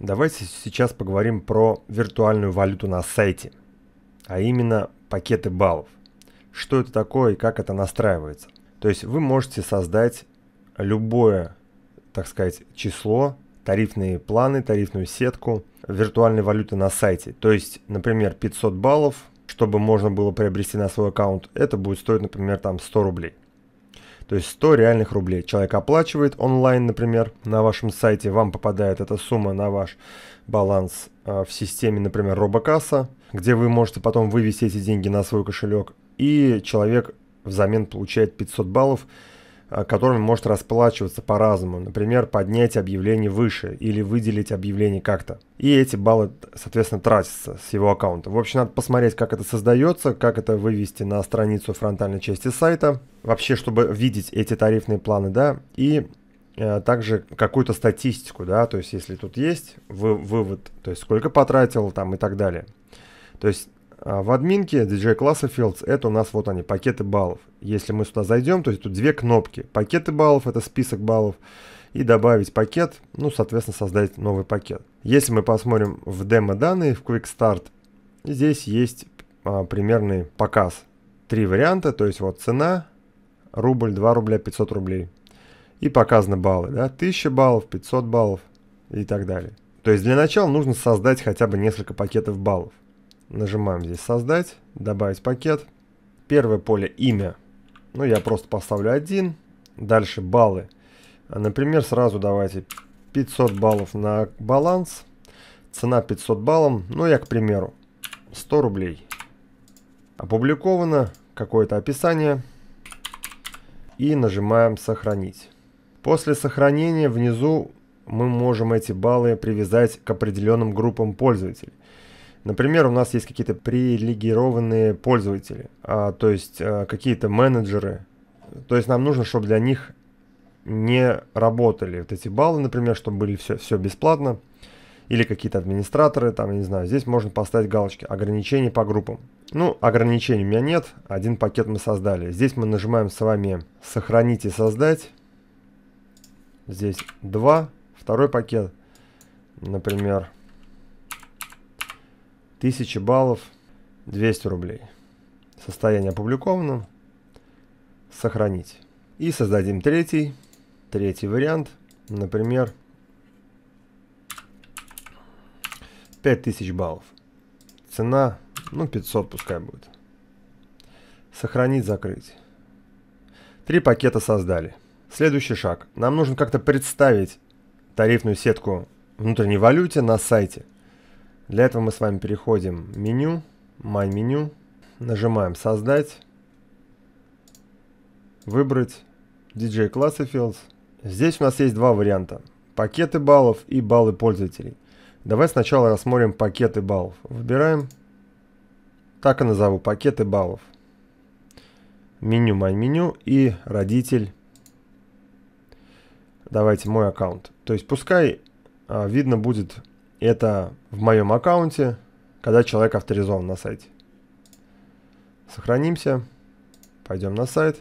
Давайте сейчас поговорим про виртуальную валюту на сайте, а именно пакеты баллов. Что это такое и как это настраивается. То есть вы можете создать любое, так сказать, число, тарифные планы, тарифную сетку виртуальной валюты на сайте. То есть, например, 500 баллов, чтобы можно было приобрести на свой аккаунт, это будет стоить, например, там 100 рублей то есть 100 реальных рублей. Человек оплачивает онлайн, например, на вашем сайте, вам попадает эта сумма на ваш баланс а, в системе, например, Робокасса, где вы можете потом вывести эти деньги на свой кошелек, и человек взамен получает 500 баллов, Э, которыми может расплачиваться по-разному, например, поднять объявление выше или выделить объявление как-то. И эти баллы, соответственно, тратятся с его аккаунта. В общем, надо посмотреть, как это создается, как это вывести на страницу фронтальной части сайта, вообще, чтобы видеть эти тарифные планы, да, и э, также какую-то статистику, да, то есть если тут есть вы, вывод, то есть сколько потратил там и так далее. То есть а, в админке DJ класса Fields это у нас вот они, пакеты баллов. Если мы сюда зайдем, то есть тут две кнопки. Пакеты баллов, это список баллов. И добавить пакет, ну, соответственно, создать новый пакет. Если мы посмотрим в демо данные, в Quick Start, здесь есть а, примерный показ. Три варианта, то есть вот цена, рубль, 2 рубля, 500 рублей. И показаны баллы, да, 1000 баллов, 500 баллов и так далее. То есть для начала нужно создать хотя бы несколько пакетов баллов. Нажимаем здесь создать, добавить пакет. Первое поле имя. Ну, я просто поставлю один, Дальше баллы. А, например, сразу давайте 500 баллов на баланс. Цена 500 баллов. Ну, я, к примеру, 100 рублей. Опубликовано какое-то описание. И нажимаем «Сохранить». После сохранения внизу мы можем эти баллы привязать к определенным группам пользователей. Например, у нас есть какие-то привилегированные пользователи, а, то есть а, какие-то менеджеры. То есть нам нужно, чтобы для них не работали вот эти баллы, например, чтобы были все, все бесплатно. Или какие-то администраторы, там, я не знаю, здесь можно поставить галочки «Ограничения по группам». Ну, ограничений у меня нет, один пакет мы создали. Здесь мы нажимаем с вами «Сохранить и создать». Здесь два, второй пакет, например, 1000 баллов, 200 рублей. Состояние опубликовано. Сохранить. И создадим третий, третий вариант. Например, 5000 баллов. Цена, ну 500 пускай будет. Сохранить, закрыть. Три пакета создали. Следующий шаг. Нам нужно как-то представить тарифную сетку внутренней валюте на сайте – для этого мы с вами переходим в меню, My меню, нажимаем создать, выбрать DJ Class Здесь у нас есть два варианта. Пакеты баллов и баллы пользователей. Давай сначала рассмотрим пакеты баллов. Выбираем. Так и назову пакеты баллов. Меню My меню и родитель. Давайте мой аккаунт. То есть пускай а, видно будет это в моем аккаунте, когда человек авторизован на сайте. Сохранимся. Пойдем на сайт.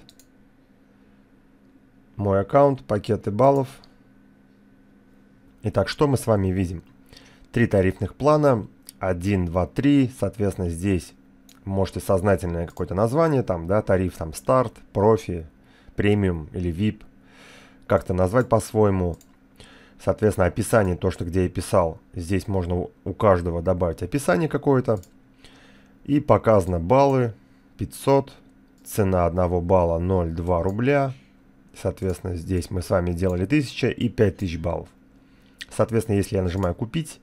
Мой аккаунт, пакеты баллов. Итак, что мы с вами видим? Три тарифных плана. 1, 2, 3. Соответственно, здесь можете сознательное какое-то название, там, да, тариф, там, старт, профи, премиум или VIP. Как-то назвать по-своему. Соответственно, описание, то, что где я писал, здесь можно у каждого добавить описание какое-то. И показано баллы 500, цена 1 балла 0,2 рубля. Соответственно, здесь мы с вами делали 1000 и 5000 баллов. Соответственно, если я нажимаю «Купить»,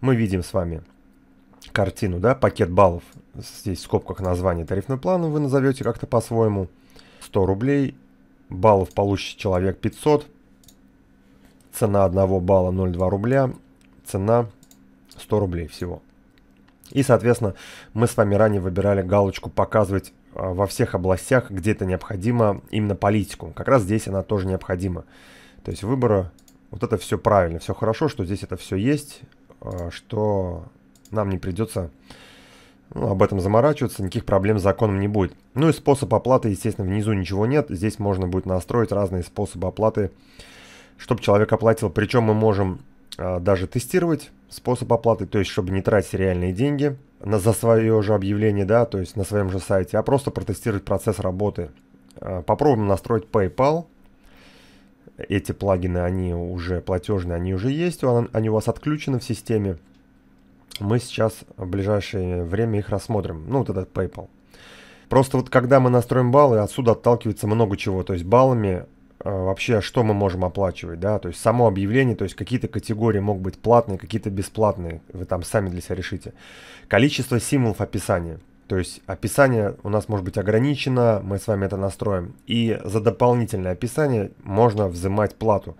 мы видим с вами картину, да, пакет баллов. Здесь в скобках название тарифного плана вы назовете как-то по-своему. 100 рублей, баллов получит человек 500, Цена 1 балла 0,2 рубля. Цена 100 рублей всего. И, соответственно, мы с вами ранее выбирали галочку «Показывать а, во всех областях, где это необходимо, именно политику». Как раз здесь она тоже необходима. То есть выбора вот это все правильно, все хорошо, что здесь это все есть, а, что нам не придется ну, об этом заморачиваться, никаких проблем с законом не будет. Ну и способ оплаты, естественно, внизу ничего нет. Здесь можно будет настроить разные способы оплаты чтобы человек оплатил. Причем мы можем а, даже тестировать способ оплаты, то есть чтобы не тратить реальные деньги на, за свое же объявление, да, то есть на своем же сайте, а просто протестировать процесс работы. А, попробуем настроить PayPal. Эти плагины, они уже платежные, они уже есть, они у вас отключены в системе. Мы сейчас в ближайшее время их рассмотрим. Ну, вот этот PayPal. Просто вот когда мы настроим баллы, отсюда отталкивается много чего. То есть баллами Э, вообще, что мы можем оплачивать, да, то есть само объявление, то есть какие-то категории могут быть платные, какие-то бесплатные, вы там сами для себя решите. Количество символов описания, то есть описание у нас может быть ограничено, мы с вами это настроим, и за дополнительное описание можно взимать плату,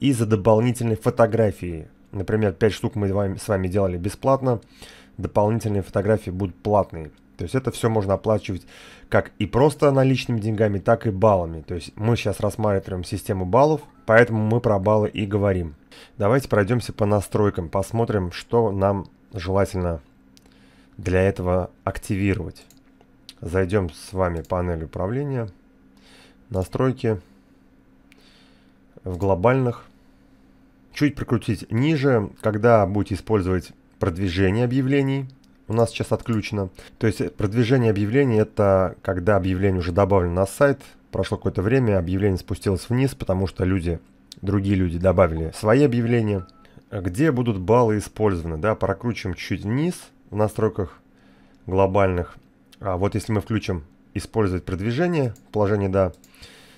и за дополнительные фотографии, например, 5 штук мы с вами делали бесплатно, дополнительные фотографии будут платные. То есть это все можно оплачивать как и просто наличными деньгами, так и баллами. То есть мы сейчас рассматриваем систему баллов, поэтому мы про баллы и говорим. Давайте пройдемся по настройкам, посмотрим, что нам желательно для этого активировать. Зайдем с вами в панель управления, настройки, в глобальных. Чуть прикрутить ниже, когда будете использовать продвижение объявлений – у нас сейчас отключено. То есть э, продвижение объявлений – это когда объявление уже добавлено на сайт, прошло какое-то время, объявление спустилось вниз, потому что люди, другие люди добавили свои объявления. Где будут баллы использованы? Да, прокручиваем чуть вниз в настройках глобальных. А вот если мы включим «Использовать продвижение», положение «Да»,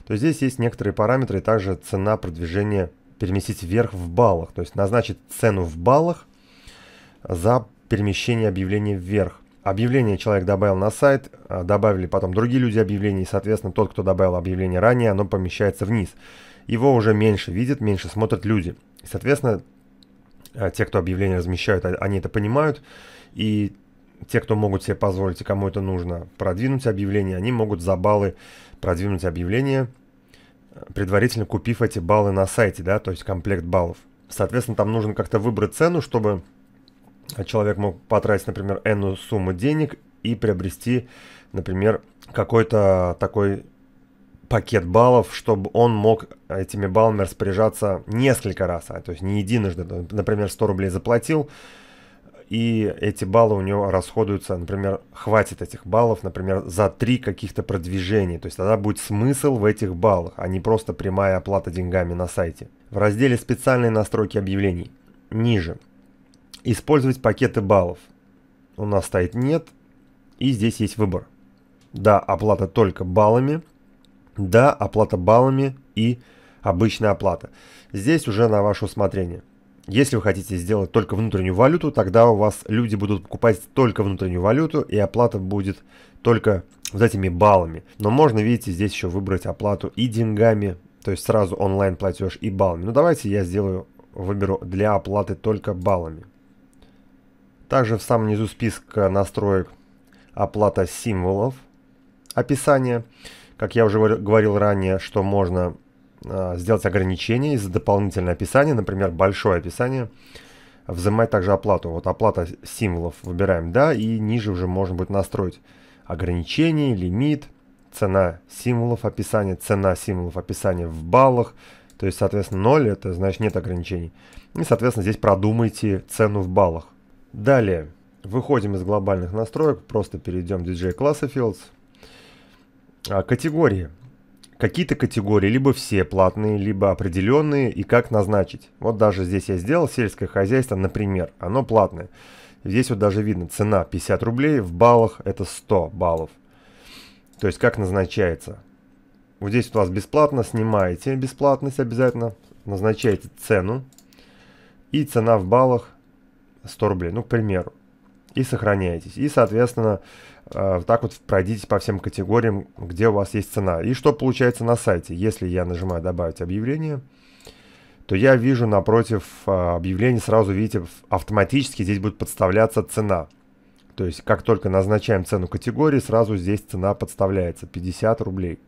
то здесь есть некоторые параметры, также цена продвижения переместить вверх в баллах, то есть назначить цену в баллах за перемещение объявления вверх. Объявление человек добавил на сайт, а, добавили потом другие люди объявления, и, соответственно, тот, кто добавил объявление ранее, оно помещается вниз. Его уже меньше видят, меньше смотрят люди. И, соответственно, а, те, кто объявления размещают, а, они это понимают, и те, кто могут себе позволить и кому это нужно продвинуть объявление, они могут за баллы продвинуть объявление, предварительно купив эти баллы на сайте, да, то есть комплект баллов. Соответственно, там нужно как-то выбрать цену, чтобы а человек мог потратить, например, энную сумму денег и приобрести, например, какой-то такой пакет баллов, чтобы он мог этими баллами распоряжаться несколько раз, а то есть не единожды. Например, 100 рублей заплатил, и эти баллы у него расходуются, например, хватит этих баллов, например, за три каких-то продвижения. То есть тогда будет смысл в этих баллах, а не просто прямая оплата деньгами на сайте. В разделе «Специальные настройки объявлений» ниже – Использовать пакеты баллов. У нас стоит нет. И здесь есть выбор. Да, оплата только баллами. Да, оплата баллами и обычная оплата. Здесь уже на ваше усмотрение. Если вы хотите сделать только внутреннюю валюту, тогда у вас люди будут покупать только внутреннюю валюту, и оплата будет только вот этими баллами. Но можно, видите, здесь еще выбрать оплату и деньгами, то есть сразу онлайн платеж и баллами. Ну давайте я сделаю, выберу для оплаты только баллами. Также в самом низу списка настроек оплата символов, описание. Как я уже говорил ранее, что можно а, сделать ограничение из дополнительное описание например, большое описание, взимать также оплату. Вот оплата символов выбираем, да, и ниже уже можно будет настроить ограничение, лимит, цена символов описания, цена символов описания в баллах, то есть, соответственно, 0 это значит нет ограничений. И, соответственно, здесь продумайте цену в баллах. Далее, выходим из глобальных настроек, просто перейдем в DJ класса А, категории. Какие-то категории, либо все платные, либо определенные, и как назначить. Вот даже здесь я сделал сельское хозяйство, например, оно платное. Здесь вот даже видно, цена 50 рублей, в баллах это 100 баллов. То есть как назначается. Вот здесь у вас бесплатно, снимаете бесплатность обязательно, назначаете цену. И цена в баллах 100 рублей, ну, к примеру. И сохраняетесь. И, соответственно, э, так вот пройдитесь по всем категориям, где у вас есть цена. И что получается на сайте? Если я нажимаю «Добавить объявление», то я вижу напротив э, объявления сразу видите, автоматически здесь будет подставляться цена. То есть, как только назначаем цену категории, сразу здесь цена подставляется, 50 рублей.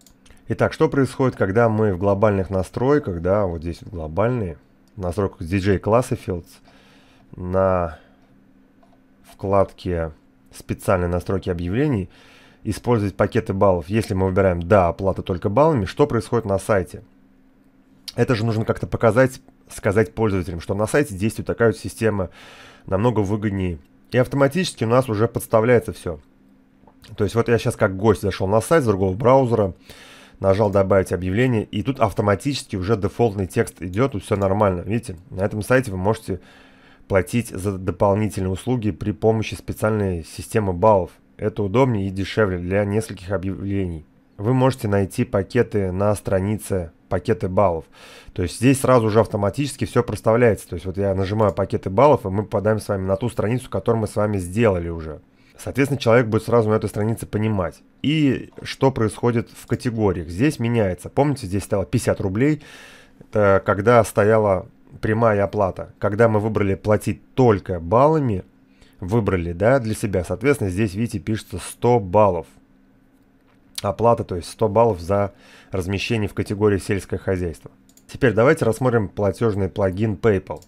Итак, что происходит, когда мы в глобальных настройках, да, вот здесь глобальные, в настройках DJ Classifields, на вкладке специальные настройки объявлений использовать пакеты баллов. Если мы выбираем «Да, оплата только баллами», что происходит на сайте? Это же нужно как-то показать, сказать пользователям, что на сайте действует такая вот система намного выгоднее. И автоматически у нас уже подставляется все. То есть вот я сейчас как гость зашел на сайт с другого браузера, нажал «Добавить объявление», и тут автоматически уже дефолтный текст идет, и все нормально. Видите, на этом сайте вы можете платить за дополнительные услуги при помощи специальной системы баллов. Это удобнее и дешевле для нескольких объявлений. Вы можете найти пакеты на странице пакеты баллов. То есть здесь сразу же автоматически все проставляется. То есть вот я нажимаю пакеты баллов, и мы попадаем с вами на ту страницу, которую мы с вами сделали уже. Соответственно, человек будет сразу на этой странице понимать. И что происходит в категориях. Здесь меняется. Помните, здесь стало 50 рублей, когда стояла прямая оплата. Когда мы выбрали платить только баллами, выбрали да, для себя, соответственно, здесь, видите, пишется 100 баллов. Оплата, то есть 100 баллов за размещение в категории сельское хозяйство. Теперь давайте рассмотрим платежный плагин PayPal.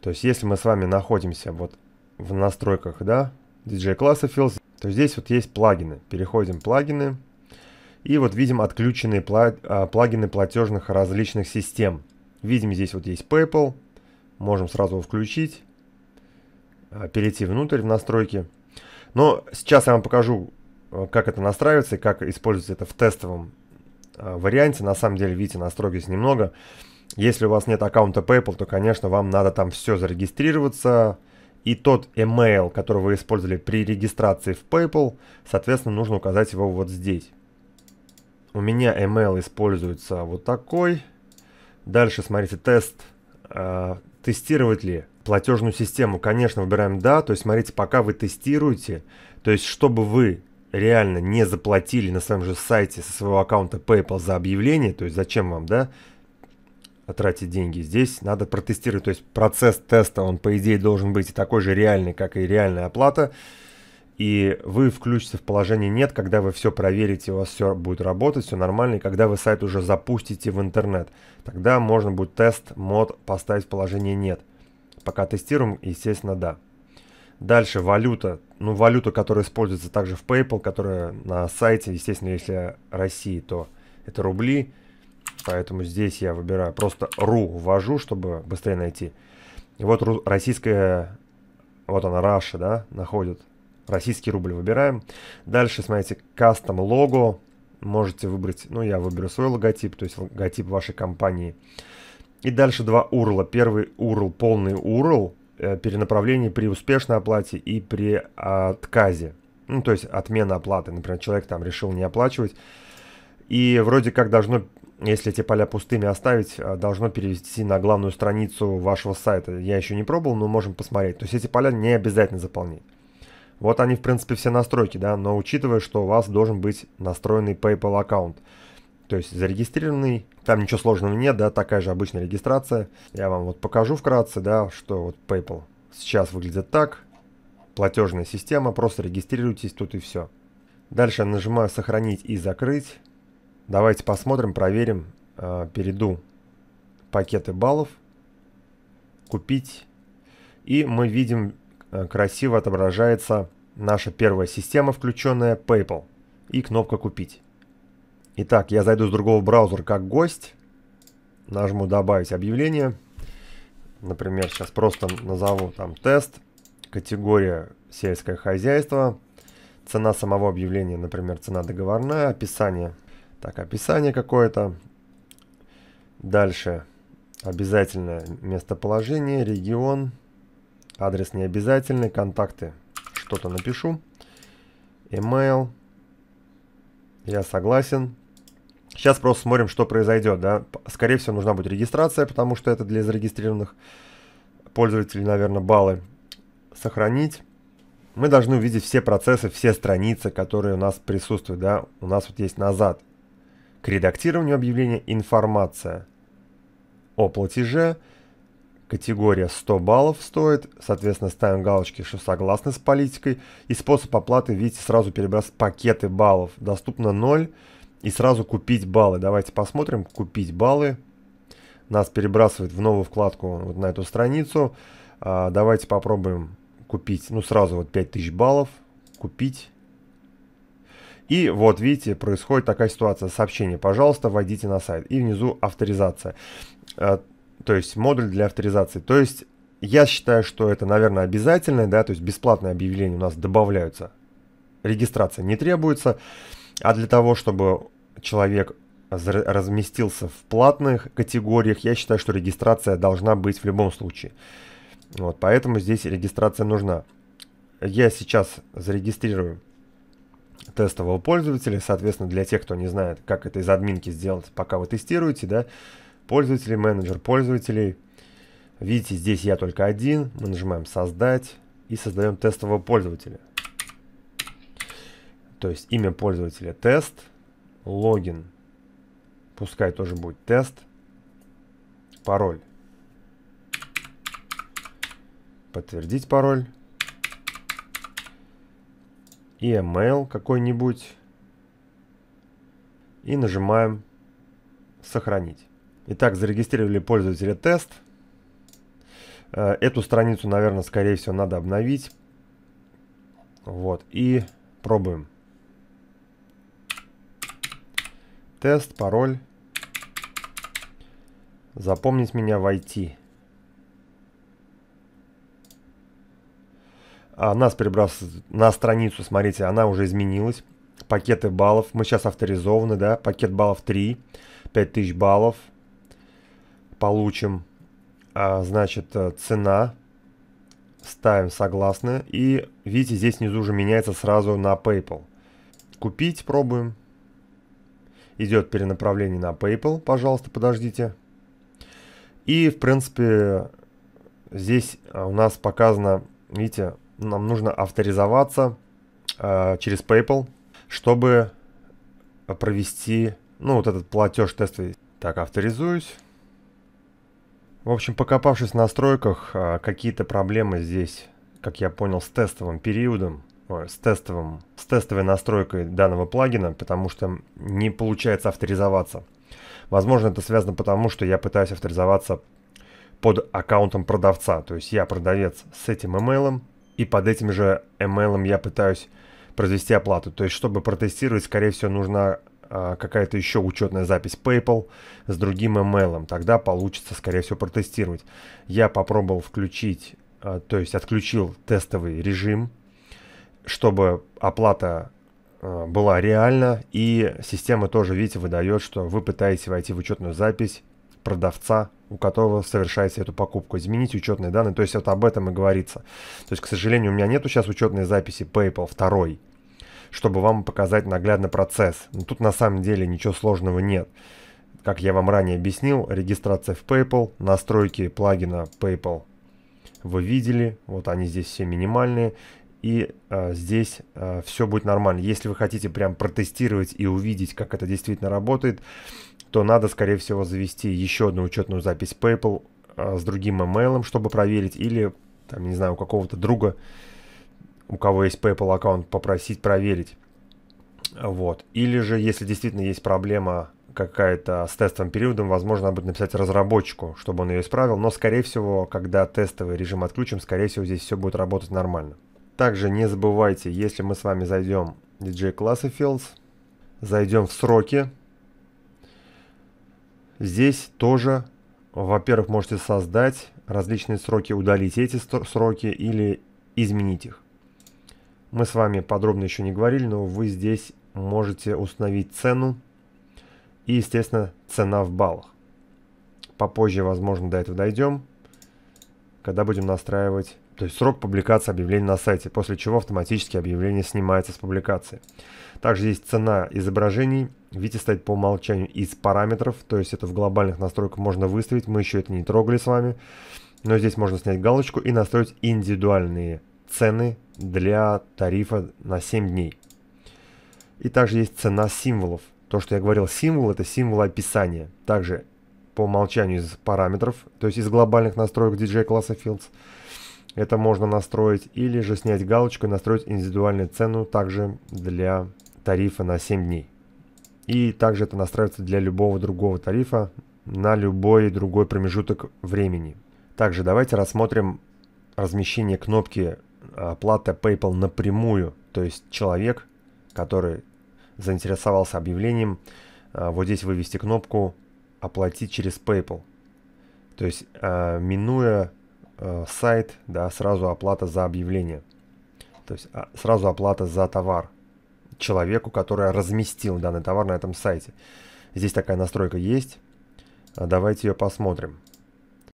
То есть если мы с вами находимся вот в настройках, да, DJ класса то здесь вот есть плагины. Переходим в плагины. И вот видим отключенные а, плагины платежных различных систем. Видим, здесь вот есть PayPal. Можем сразу его включить. А, перейти внутрь в настройки. Но сейчас я вам покажу, а, как это настраивается и как использовать это в тестовом а, варианте. На самом деле, видите, настроек здесь немного. Если у вас нет аккаунта PayPal, то, конечно, вам надо там все зарегистрироваться. И тот email, который вы использовали при регистрации в PayPal, соответственно, нужно указать его вот здесь. У меня email используется вот такой. Дальше смотрите тест. А, тестировать ли платежную систему? Конечно, выбираем да. То есть смотрите, пока вы тестируете, то есть чтобы вы реально не заплатили на своем же сайте со своего аккаунта PayPal за объявление, то есть зачем вам, да, тратить деньги. Здесь надо протестировать, то есть процесс теста, он по идее должен быть такой же реальный, как и реальная оплата и вы включите в положение «нет», когда вы все проверите, у вас все будет работать, все нормально, и когда вы сайт уже запустите в интернет, тогда можно будет тест-мод поставить в положение «нет». Пока тестируем, естественно, да. Дальше валюта. Ну, валюта, которая используется также в PayPal, которая на сайте, естественно, если России, то это рубли. Поэтому здесь я выбираю просто ру ввожу, чтобы быстрее найти. И вот российская, вот она, Раша, да, находит Российский рубль выбираем. Дальше, смотрите, кастом лого. Можете выбрать, ну я выберу свой логотип, то есть логотип вашей компании. И дальше два урла. Первый урл, полный урл, э, перенаправление при успешной оплате и при отказе. Ну, то есть отмена оплаты. Например, человек там решил не оплачивать. И вроде как должно, если эти поля пустыми оставить, э, должно перевести на главную страницу вашего сайта. Я еще не пробовал, но можем посмотреть. То есть эти поля не обязательно заполнять. Вот они, в принципе, все настройки, да, но учитывая, что у вас должен быть настроенный PayPal аккаунт, то есть зарегистрированный, там ничего сложного нет, да, такая же обычная регистрация. Я вам вот покажу вкратце, да, что вот PayPal сейчас выглядит так, платежная система, просто регистрируйтесь тут и все. Дальше я нажимаю «Сохранить» и «Закрыть». Давайте посмотрим, проверим. Э, перейду пакеты баллов, «Купить». И мы видим Э, красиво отображается наша первая система, включенная PayPal, и кнопка «Купить». Итак, я зайду с другого браузера как гость, нажму «Добавить объявление», например, сейчас просто назову там «Тест», категория «Сельское хозяйство», цена самого объявления, например, цена договорная, описание, так, описание какое-то, дальше обязательное местоположение, регион, регион, Адрес не обязательный, контакты что-то напишу. Email. Я согласен. Сейчас просто смотрим, что произойдет. Да? Скорее всего, нужна будет регистрация, потому что это для зарегистрированных пользователей, наверное, баллы. Сохранить. Мы должны увидеть все процессы, все страницы, которые у нас присутствуют. Да? У нас вот есть назад. К редактированию объявления информация о платеже. Категория 100 баллов стоит, соответственно, ставим галочки, что согласны с политикой. И способ оплаты, видите, сразу переброс пакеты баллов. Доступно 0 и сразу купить баллы. Давайте посмотрим, купить баллы. Нас перебрасывает в новую вкладку, вот на эту страницу. А, давайте попробуем купить, ну сразу вот 5000 баллов, купить. И вот, видите, происходит такая ситуация. Сообщение, пожалуйста, войдите на сайт. И внизу авторизация а, то есть модуль для авторизации. То есть я считаю, что это, наверное, обязательное, да, то есть бесплатные объявления у нас добавляются. Регистрация не требуется, а для того, чтобы человек разместился в платных категориях, я считаю, что регистрация должна быть в любом случае. Вот, поэтому здесь регистрация нужна. Я сейчас зарегистрирую тестового пользователя, соответственно, для тех, кто не знает, как это из админки сделать, пока вы тестируете, да, пользователей, менеджер пользователей. Видите, здесь я только один. Мы нажимаем «Создать» и создаем тестового пользователя. То есть имя пользователя тест, логин, пускай тоже будет тест, пароль. Подтвердить пароль. И email какой-нибудь. И нажимаем сохранить. Итак, зарегистрировали пользователя тест. Э, эту страницу, наверное, скорее всего, надо обновить. Вот, и пробуем. Тест, пароль. Запомнить меня, войти. А нас перебрасывает на страницу, смотрите, она уже изменилась. Пакеты баллов. Мы сейчас авторизованы, да. Пакет баллов 3. 5000 баллов получим, а, значит, э, цена. Ставим согласно И видите, здесь внизу уже меняется сразу на PayPal. Купить пробуем. Идет перенаправление на PayPal. Пожалуйста, подождите. И, в принципе, здесь а, у нас показано, видите, нам нужно авторизоваться э, через PayPal, чтобы провести, ну, вот этот платеж тестовый. Так, авторизуюсь. В общем, покопавшись в настройках, а, какие-то проблемы здесь, как я понял, с тестовым периодом, с, тестовым, с тестовой настройкой данного плагина, потому что не получается авторизоваться. Возможно, это связано потому, что я пытаюсь авторизоваться под аккаунтом продавца. То есть я продавец с этим имейлом, и под этим же имейлом я пытаюсь произвести оплату. То есть, чтобы протестировать, скорее всего, нужна а, какая-то еще учетная запись PayPal с другим email. Тогда получится, скорее всего, протестировать. Я попробовал включить, а, то есть отключил тестовый режим, чтобы оплата а, была реальна. И система тоже, видите, выдает, что вы пытаетесь войти в учетную запись продавца, у которого совершается эту покупку. Изменить учетные данные, то есть вот об этом и говорится. То есть, к сожалению, у меня нету сейчас учетной записи PayPal 2, чтобы вам показать наглядно процесс. Но тут на самом деле ничего сложного нет. Как я вам ранее объяснил, регистрация в PayPal, настройки плагина PayPal вы видели, вот они здесь все минимальные, и э, здесь э, все будет нормально. Если вы хотите прям протестировать и увидеть, как это действительно работает, то надо, скорее всего, завести еще одну учетную запись PayPal э, с другим email, чтобы проверить, или, там, не знаю, у какого-то друга у кого есть PayPal аккаунт, попросить проверить. Вот. Или же, если действительно есть проблема какая-то с тестовым периодом, возможно, надо будет написать разработчику, чтобы он ее исправил. Но, скорее всего, когда тестовый режим отключим, скорее всего, здесь все будет работать нормально. Также не забывайте, если мы с вами зайдем в DJ классы Fields, зайдем в сроки, здесь тоже, во-первых, можете создать различные сроки, удалить эти сроки или изменить их. Мы с вами подробно еще не говорили, но вы здесь можете установить цену и, естественно, цена в баллах. Попозже, возможно, до этого дойдем, когда будем настраивать, то есть срок публикации объявлений на сайте, после чего автоматически объявление снимается с публикации. Также есть цена изображений. Видите, стоит по умолчанию из параметров, то есть это в глобальных настройках можно выставить, мы еще это не трогали с вами. Но здесь можно снять галочку и настроить индивидуальные цены для тарифа на 7 дней. И также есть цена символов. То, что я говорил, символ – это символ описания. Также по умолчанию из параметров, то есть из глобальных настроек DJ класса Fields, это можно настроить. Или же снять галочку и настроить индивидуальную цену также для тарифа на 7 дней. И также это настраивается для любого другого тарифа на любой другой промежуток времени. Также давайте рассмотрим размещение кнопки оплата э, PayPal напрямую, то есть человек, который заинтересовался объявлением, э, вот здесь вывести кнопку «Оплатить через PayPal». То есть, э, минуя сайт, да, сразу оплата за объявление. То есть, а, сразу оплата за товар человеку, который разместил данный товар на этом сайте. Здесь такая настройка есть. Давайте ее посмотрим.